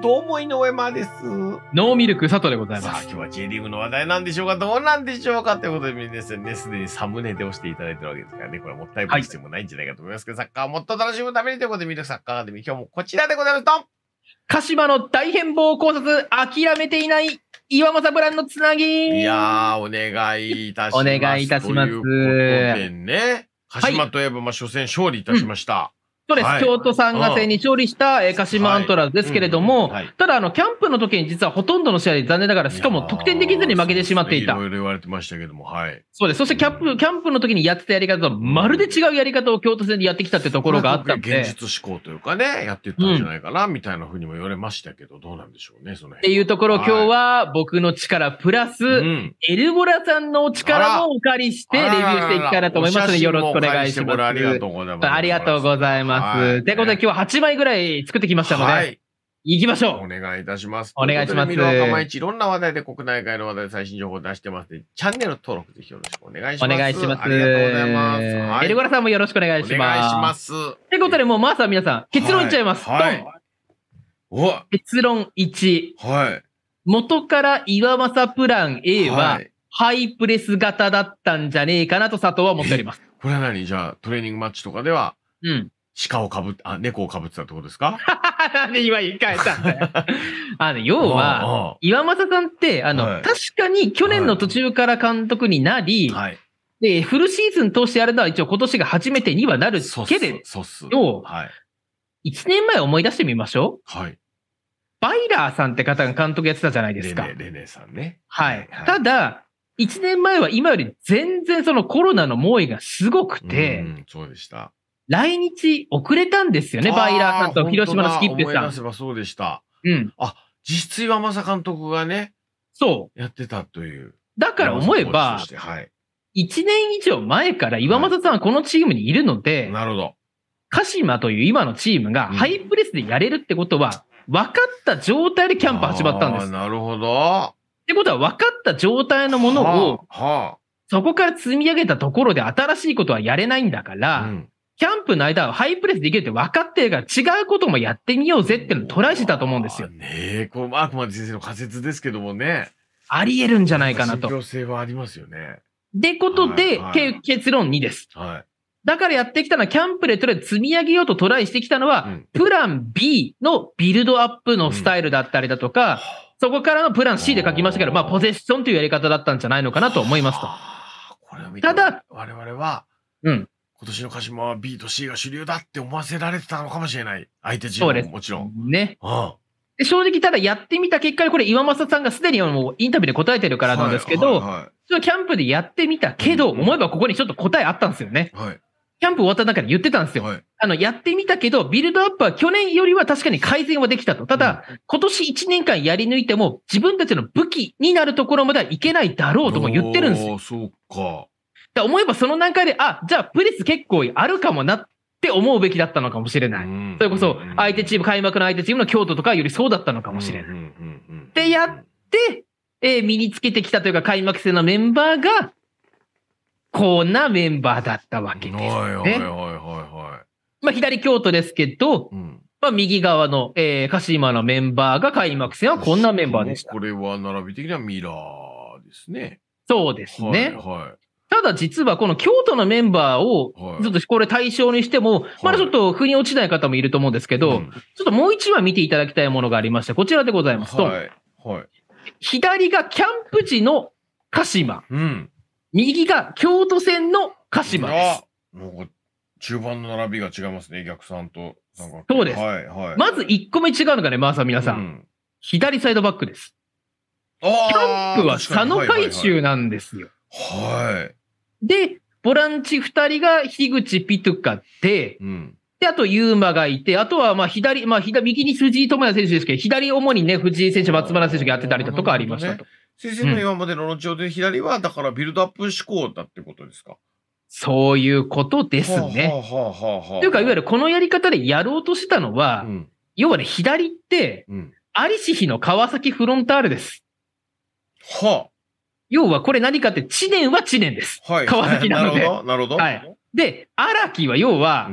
どうも井上真です。ノーミルク佐藤でございさまあ、す。今日は J リーグの話題なんでしょうかどうなんでしょうかということで、皆さんね、すでにサムネで押していただいてるわけですからね、これはもったいぶる必要もないんじゃないかと思いますけど、サッカーをもっと楽しむためにということで、ミルクサッカーアカデミー、今日もこちらでございます。と鹿島の大変貌考察、諦めていない岩政ブランのつなぎ。いやー、お願いいたします。お願いいたしますということでね、鹿島といえば、まあ、初戦勝利いたしました。そうです、京都参賀戦に勝利した、え鹿島アントラーズですけれども、ただあの、キャンプの時に実はほとんどの試合で残念ながら、しかも得点できずに負けてしまっていた。いろいろ言われてましたけども、はい。そうです。そしてキャンプ、キャンプの時にやってたやり方とまるで違うやり方を京都戦でやってきたってところがあったんで。現実志向というかね、やっていったんじゃないかな、みたいなふうにも言われましたけど、どうなんでしょうね、そのっていうところ、今日は僕の力プラス、エルボラさんの力もお借りして、レビューしていきたいなと思いますので、よろしくお願いします。ありがとうございます。ありがとうございます。ます。ということで、今日は8枚ぐらい作ってきましたので、はい、行きましょう。お願いいたします。お願いします。ミいろんな話題で国内外の話題で最新情報を出してますので、チャンネル登録ぜひよろしくお願いします。お願いします。ありがとうございます。はい、エルゴラさんもよろしくお願いします。お願いします。ということで、もうまずは皆さん、結論いっちゃいます。はい。はい、結論1。はい。元から岩政プラン A は、はハイプレス型だったんじゃねえかなと佐藤は思っております。これは何じゃあトレーニングマッチとかでは、うん。鹿をかぶあ、猫をかぶってたってことですか なんで今言い換えたんだよ。あの、要は、岩政さんって、あの、はい、確かに去年の途中から監督になり、はい、で、フルシーズン通してやるのは一応今年が初めてにはなるけれど、はい、1年前思い出してみましょう。はい。バイラーさんって方が監督やってたじゃないですか。レネレネさんね。はい。はい、ただ、1年前は今より全然そのコロナの猛威がすごくて、うん、そうでした。来日遅れたんですよね、バイラーさんと広島のスキップさん。思い出せばそうでした。うん。あ、実質岩正監督がね、そう。やってたという。だから思えば、はい。1年以上前から岩正さんはこのチームにいるので、はい、なるほど。鹿島という今のチームがハイプレスでやれるってことは、分かった状態でキャンプ始まったんです。なるほど。ってことは分かった状態のものを、はあはあ、そこから積み上げたところで新しいことはやれないんだから、うん、キャンプの間はハイプレスできるって分かってるから違うこともやってみようぜっていうのトライしてたと思うんですよ。ねえ、こう、まあ、くまで先生の仮説ですけどもね。あり得るんじゃないかなと。信要性はありますよね。ってことで、はいはい、結論2です。はい。だからやってきたのは、キャンプでとりあえず積み上げようとトライしてきたのは、うん、プラン B のビルドアップのスタイルだったりだとか、うん、そこからのプラン C で書きましたけど、まあ、ポゼッションというやり方だったんじゃないのかなと思いますと。これを見てただ、我々は、うん。今年の鹿島は B と C が主流だって思わせられてたのかもしれない。相手チームももちろん。ね。ああ正直、ただやってみた結果、これ岩政さんがすでにもうインタビューで答えてるからなんですけど、はいキャンプでやってみたけど、思えばここにちょっと答えあったんですよね。はい、キャンプ終わった中で言ってたんですよ。はい、あの、やってみたけど、ビルドアップは去年よりは確かに改善はできたと。ただ、今年1年間やり抜いても、自分たちの武器になるところまではいけないだろうとも言ってるんですよ。そうか。だ思えばその段階で、あ、じゃあプリス結構あるかもなって思うべきだったのかもしれない。それこそ、相手チーム、開幕の相手チームの京都とかよりそうだったのかもしれない。ってで、やって、えー、身につけてきたというか、開幕戦のメンバーが、こんなメンバーだったわけです、ね。はいはいはいはい。まあ、左京都ですけど、うんまあ、右側の、えー、鹿島のメンバーが開幕戦はこんなメンバーでした。これは並び的にはミラーですね。そうですね。はい、はいただ実はこの京都のメンバーを、ちょっとこれ対象にしても、まだちょっと腑に落ちない方もいると思うんですけど、ちょっともう一話見ていただきたいものがありまして、こちらでございます。はい。はい、左がキャンプ地の鹿島。うん、右が京都線の鹿島です。中盤の並びが違いますね、逆算と。そうです。はい、はい。まず1個目違うのがね、まあ、さん、皆さんうん、左サイドバックです。キャンプは佐野海中なんですよ。はい。で、ボランチ2人が樋口ピトゥカで、うん、で、あと、ユーマがいて、あとは、まあ、左、まあ、左、右に藤井智也選手ですけど、左主にね、藤井選手、松原選手がやってたりだとかありましたと。先生の今までの論調で、左は、だからビルドアップ志向だってことですか、うん、そういうことですね。ははははあ、というか、いわゆるこのやり方でやろうとしたのは、うん、要はね、左って、うん、アリシヒの川崎フロンターレです。はあ。要はこれ何かって、知念は知念です。はい、川崎なので。なるほど、なるほど。はい、で、荒木は要は、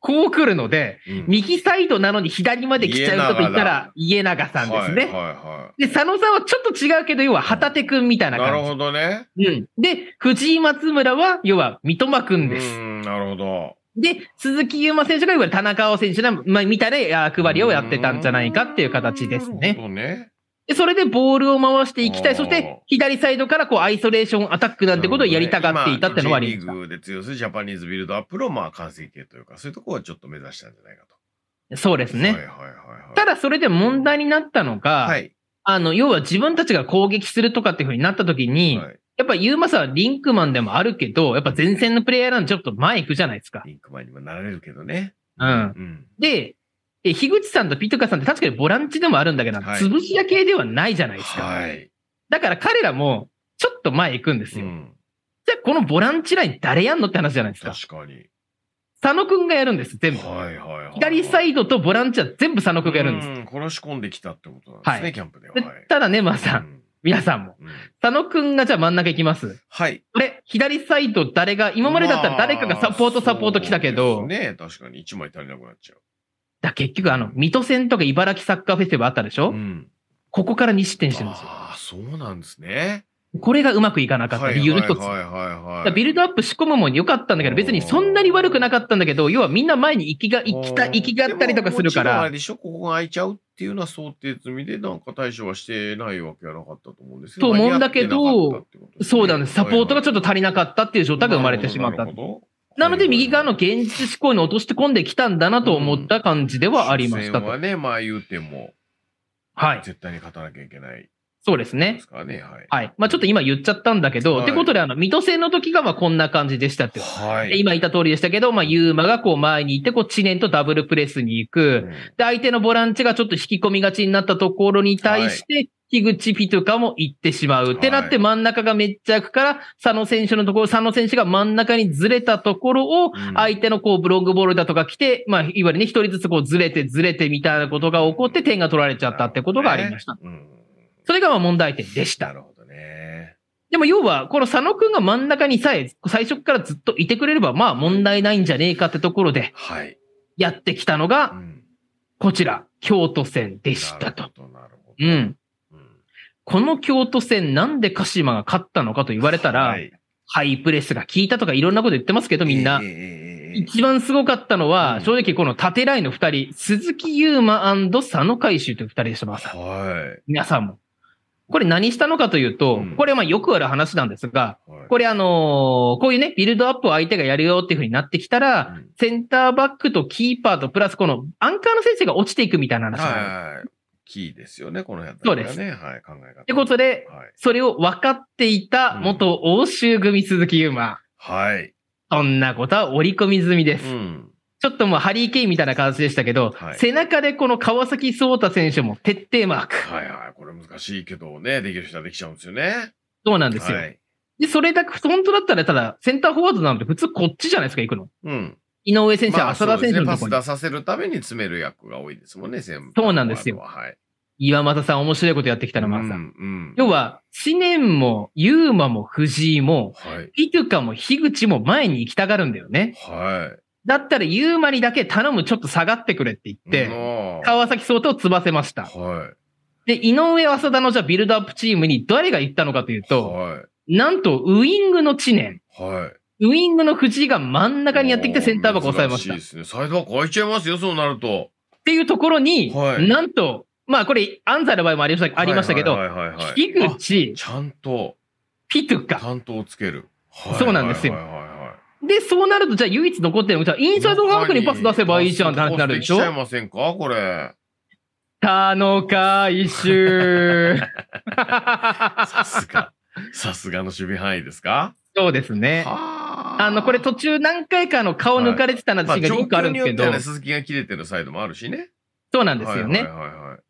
こう来るので、うん、右サイドなのに左まで来ちゃうと言ったら、家永さんですね。はいはいはい、で、佐野さんはちょっと違うけど、要は旗手くんみたいな感じ。なるほどね。うん。で、藤井松村は、要は三笘くんです。うん、なるほど。で、鈴木優馬選手が、いわゆる田中碧選手の、まあ、みたいな役割をやってたんじゃないかっていう形ですね。なるほどね。それでボールを回していきたい。そして、左サイドからこうアイソレーションアタックなんてことをやりたがっていたってのはあります。ね、リーグで強すジャパニーズビルドアップのまあ完成形というか、そういうところはちょっと目指したんじゃないかと。そうですね。はいはいはいはい、ただ、それで問題になったのが、はい、あの、要は自分たちが攻撃するとかっていうふうになった時に、はい、やっぱユーマさはリンクマンでもあるけど、やっぱ前線のプレイヤーなんでちょっと前行くじゃないですか。リンクマンにもなられるけどね。うん。うん、で、え、樋口さんとピットカさんって確かにボランチでもあるんだけど、はい、潰し屋系ではないじゃないですか。はい、だから彼らも、ちょっと前行くんですよ。うん、じゃあ、このボランチライン誰やんのって話じゃないですか。確かに。佐野くんがやるんです、全部。はいはいはい、はい、左サイドとボランチは全部佐野くんがやるんです。うん、殺し込んできたってことなんですね、はい、キャンプでは。い、ただね、まあさ、うん、皆さんも、うん、佐野くんがじゃあ真ん中行きます。はい。これ、左サイド誰が、今までだったら誰かがサポートサポート来たけど。まあ、ね、確かに1枚足りなくなっちゃう。だ結局、あの、水戸線とか茨城サッカーフェスティバルあったでしょ、うん、ここから2失点してるんですよ。ああ、そうなんですね。これがうまくいかなかった理由の一つ。ビルドアップ仕込むもん良かったんだけど、別にそんなに悪くなかったんだけど、要はみんな前に行きが、行きた、行きがったりとかするから。でしょここが空いちゃうっていうのは想定済みで、なんか対処はしてないわけはなかったと思うんですよと思うんだけど、そうなんです。サポートがちょっと足りなかったっていう状態が生まれてしまった。なので、右側の現実思考に落とし込んできたんだなと思った感じではありましたうん、はね、まあ言うても、はい。絶対に勝たなきゃいけないそうですね。すかね、はい。はい。まあちょっと今言っちゃったんだけど、はい、ってことで、あの、水戸戦の時がまあこんな感じでしたって。はい。今言った通りでしたけど、まあユーマがこう前に行って、こう知念とダブルプレスに行く、うん。で、相手のボランチがちょっと引き込みがちになったところに対して、はい樋口ピトカも行ってしまう。ってなって真ん中がめっちゃ空くから、佐野選手のところ、佐野選手が真ん中にずれたところを、相手のこうブロングボールだとか来て、まあ、いわゆるね、一人ずつこうずれてずれてみたいなことが起こって点が取られちゃったってことがありました。うんそれがまあ問題点でした。なるほどね。でも要は、この佐野くんが真ん中にさえ、最初からずっといてくれれば、まあ問題ないんじゃねえかってところで、はい。やってきたのが、こちら、京都戦でしたと。なるほど、うん。この京都戦、なんで鹿島が勝ったのかと言われたら、はい、ハイプレスが効いたとかいろんなこと言ってますけど、みんな。えー、一番すごかったのは、うん、正直この縦ラインの二人、鈴木優馬佐野海舟という二人でした、まさ、はい、皆さんも。これ何したのかというと、これまあよくある話なんですが、これあのこういうね、ビルドアップを相手がやるよっていうふうになってきたら、センターバックとキーパーとプラスこのアンカーの選手が落ちていくみたいな話はいキーですよね、この辺、ね、そうです。はい、考え方。ってことで、はい、それを分かっていた元欧州組鈴木優馬。はい。そんなことは織り込み済みです。うんちょっともうハリー・ケインみたいな感じでしたけど、はい、背中でこの川崎颯太選手も徹底マーク。はいはい、これ難しいけどね、できる人はできちゃうんですよね。そうなんですよ。はい、で、それだけ、本当だったら、ただ、センターフォワードなので、普通こっちじゃないですか、行くの。うん。井上選手、浅田選手のところに、ね、パス出させるために詰める役が多いですもんね、そうなんですよ。はい。岩政さん、面白いことやってきたな、まさ、うん、要は、知念も、ユーマも、藤井も、はい、イトゥカも、樋口も前に行きたがるんだよね。はい。だったらユーマにだけ頼む、ちょっと下がってくれって言って、川崎総統をつばせました。はい。で、井上浅田のじゃビルドアップチームに誰が行ったのかというと、はい、なんとウイングの知念。はい。ウイングの藤井が真ん中にやってきてセンターバック抑えました。ですね。サイドバック開いちゃいますよ、そうなると。っていうところに、はい、なんと、まあこれ、安西の場合もありましたありましたけど、樋口、ちゃんと、ピトゥゃんとをつける。はい、そうなんですよ。はいはいはいで、そうなると、じゃあ唯一残ってるのが、インサイドハーフにパス出せばいいじゃんって話になるでしょ。ちゃいませんかこれ。たの一周。さすが。さすがの守備範囲ですかそうですね。あの、これ途中何回かの顔抜かれてたなってシーンが1あるんですけど。はいまあ、ね、鈴木が切れてるサイドもあるしね。そうなんですよね。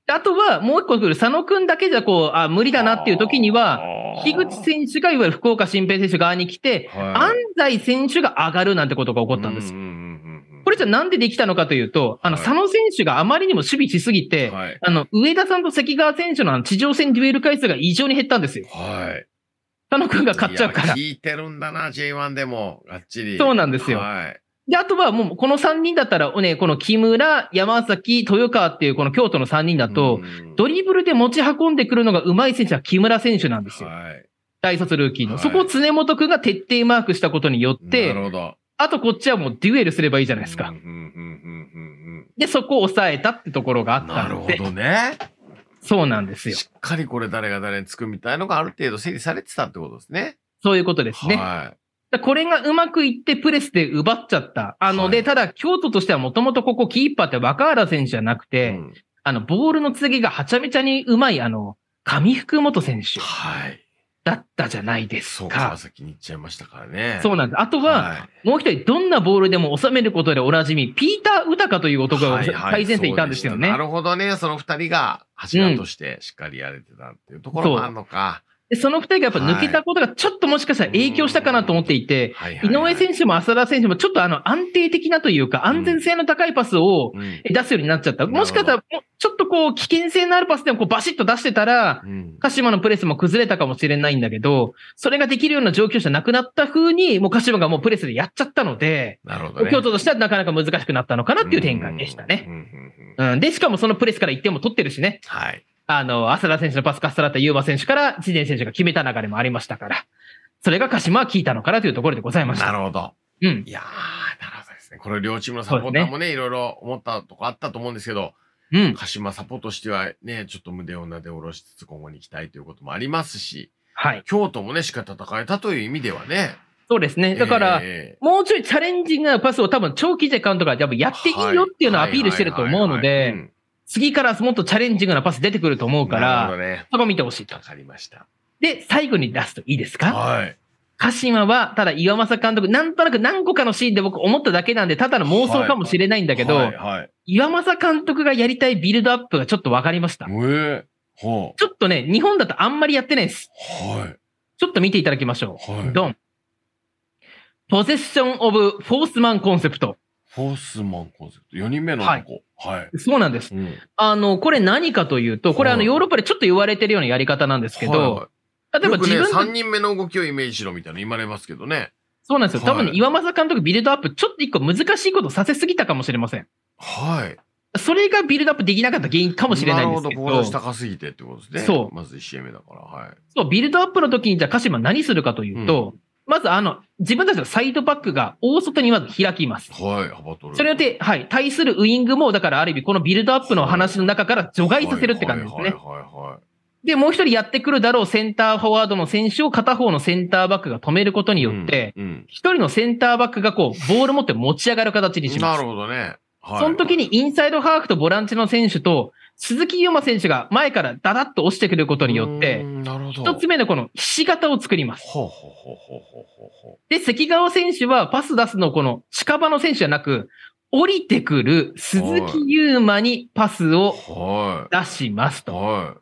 あとは、もう一個来る佐野くんだけじゃ、こう、あ、無理だなっていう時には、樋口選手が、いわゆる福岡新平選手側に来て、はい、安西選手が上がるなんてことが起こったんです。これじゃなんでできたのかというと、あの、佐野選手があまりにも守備しすぎて、はい、あの、上田さんと関川選手の地上戦デュエル回数が異常に減ったんですよ。はい。佐野くんが勝っちゃうから。聞いてるんだな、J1 でも、がっちり。そうなんですよ。はい。で、あとはもうこの三人だったら、ね、この木村、山崎、豊川っていうこの京都の三人だと、ドリブルで持ち運んでくるのが上手い選手は木村選手なんですよ。はい、大卒ルーキーの。はい、そこを常本くんが徹底マークしたことによって、なるほど。あとこっちはもうデュエルすればいいじゃないですか。で、そこを抑えたってところがあったで。なるほどね。そうなんですよ。しっかりこれ誰が誰につくみたいのがある程度整理されてたってことですね。そういうことですね。はい。これがうまくいってプレスで奪っちゃった。あの、はい、で、ただ、京都としてはもともとここキーパーって若原選手じゃなくて、うん、あの、ボールの次がはちゃめちゃにうまい、あの、上福元選手。はい。だったじゃないですか。川崎に行っちゃいましたからね。そうなんです。あとは、もう一人、どんなボールでも収めることでおなじみ、ピーター・ウタカという男が最前線いたんですよね。はいはい、なるほどね。その二人が柱としてしっかりやれてたっていうところもあるのか。うんその二人がやっぱ抜けたことがちょっともしかしたら影響したかなと思っていて、井上選手も浅田選手もちょっとあの安定的なというか安全性の高いパスを出すようになっちゃった。もしかしたらちょっとこう危険性のあるパスでもこうバシッと出してたら、鹿島のプレスも崩れたかもしれないんだけど、それができるような状況じゃなくなった風に、もう鹿島がもうプレスでやっちゃったので、なるほど、京都としてはなかなか難しくなったのかなっていう展開でしたね。うん、うんで、しかもそのプレスから1点も取ってるしね。はい。あの、浅田選手のパスカストラタユーマ選手から知念選手が決めた流れもありましたから、それが鹿島は効いたのかなというところでございました。なるほど。うん。いやー、なるほどですね。これ両チームのサポーターもね、ねいろいろ思ったとこあったと思うんですけど、うん。鹿島サポートしてはね、ちょっと胸をなで下ろしつつ今後に行きたいということもありますし、はい。京都もね、しか戦えたという意味ではね、そうですね。だから、えー、もうちょいチャレンジなパスを多分長期時間とか多やっていいよっていうのをアピールしてると思うので、次からもっとチャレンジングなパス出てくると思うから、ね、そこ見てほしいと。わかりました。で、最後に出すといいですかはい。鹿島は、ただ岩政監督、なんとなく何個かのシーンで僕思っただけなんで、ただの妄想かもしれないんだけど、はいはいはい、岩政監督がやりたいビルドアップがちょっとわかりました。えーはあ、ちょっとね、日本だとあんまりやってないです。はい、ちょっと見ていただきましょう。はい、ドン。ポゼッション・オブ・フォースマンコンセプト。フォースマンコンセプト。4人目の男。はい。はい、そうなんです、うん、あの、これ何かというと、これあの、ヨーロッパでちょっと言われてるようなやり方なんですけど、はい、例えば自分、ね、3人目の動きをイメージしろみたいな言われますけどね。そうなんですよ。多分、ね、岩政監督ビルドアップ、ちょっと一個難しいことさせすぎたかもしれません。はい。それがビルドアップできなかった原因かもしれないですけど。なるほど、高すぎてってことですね。そう。まず1試合目だから、はい。そう、ビルドアップの時に、じゃあ鹿島何するかというと、うん、まずあの、自分たちのサイドバックが大外にまず開きます。はい、幅取る。それによって、はい、対するウイングも、だからある意味このビルドアップの話の中から除外させるって感じですね。はい、はい、はいはいはいで、もう一人やってくるだろうセンターフォワードの選手を片方のセンターバックが止めることによって、一、うん、うん、人のセンターバックがこう、ボール持って持ち上がる形にします。なるほどね。はい、その時にインサイドハーフとボランチの選手と、鈴木優馬選手が前からだらっと落ちてくることによって、一つ目のこのひし形を作ります。で、関川選手はパス出すのこの近場の選手じゃなく、降りてくる鈴木優馬にパスを出しますと。はい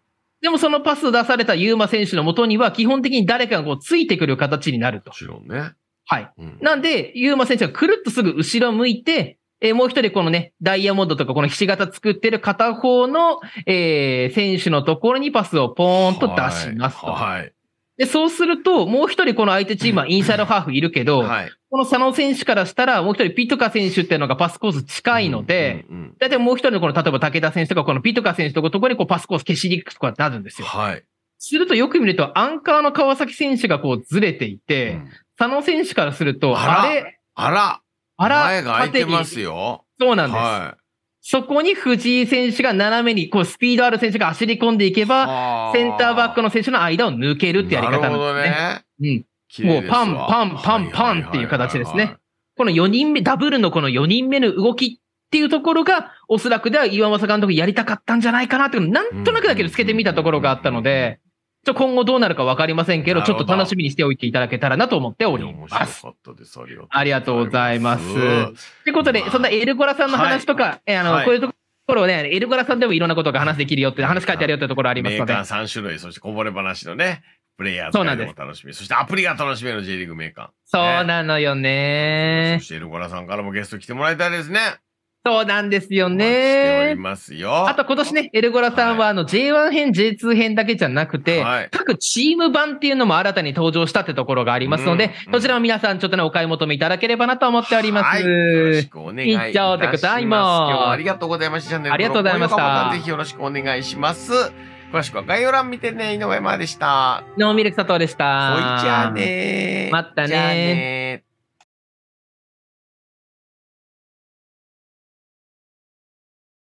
でもそのパスを出された優馬選手のもとには、基本的に誰かがこうついてくる形になると。もちろんね。はい。うん、なんで、優馬選手がくるっとすぐ後ろ向いて、えー、もう一人このね、ダイヤモンドとかこのひし形作ってる片方の、えー、選手のところにパスをポーンと出しますと。はい。はい、で、そうすると、もう一人この相手チームはインサイドハーフいるけど、はい、この佐野選手からしたら、もう一人ピトカ選手っていうのがパスコース近いので、だいたいもう一人のこの、例えば武田選手とかこのピトカ選手とかとこにこうパスコース消しに行くとかなるんですよ。はい。するとよく見ると、アンカーの川崎選手がこうずれていて、うん、佐野選手からすると、あれあら前が空いてますよ。そうなんです。はい、そこに藤井選手が斜めに、こう、スピードある選手が走り込んでいけば、センターバックの選手の間を抜けるってやり方なんですね。ねうん。もうパン、パン、パン、パンっていう形ですね。この4人目、ダブルのこの4人目の動きっていうところが、おそらくでは岩政監督やりたかったんじゃないかなっていうなんとなくだけどつけてみたところがあったので、ちょ今後どうなるか分かりませんけど、ちょっと楽しみにしておいていただけたらなと思っております。面白かったです。ありがとうございます。ということで、そんなエルゴラさんの話とか、はい、あの、はい、こういうところ、をね、エルゴラさんでもいろんなことが話できるよって、話書いてあるよってところありますので。メーカー3種類、そしてこぼれ話のね、プレイヤーズがも楽しみ、そしてアプリが楽しみの J リーグメーカー。そうなのよね。そしてエルゴラさんからもゲスト来てもらいたいですね。そうなんですよね。ますよ。あと今年ね、エルゴラさんはあの J1 編、J2 編だけじゃなくて、はい、各チーム版っていうのも新たに登場したってところがありますので、うんうん、そちらも皆さんちょっとね、お買い求めいただければなと思っております。はい、よろしくお願いします。以上でございます。今日はありがとうございました。ありがとうございました。ぜひよろしくお願いします。詳しくは概要欄見てね、井上真でした。ノーミルク佐藤でした。おいじゃあねまたね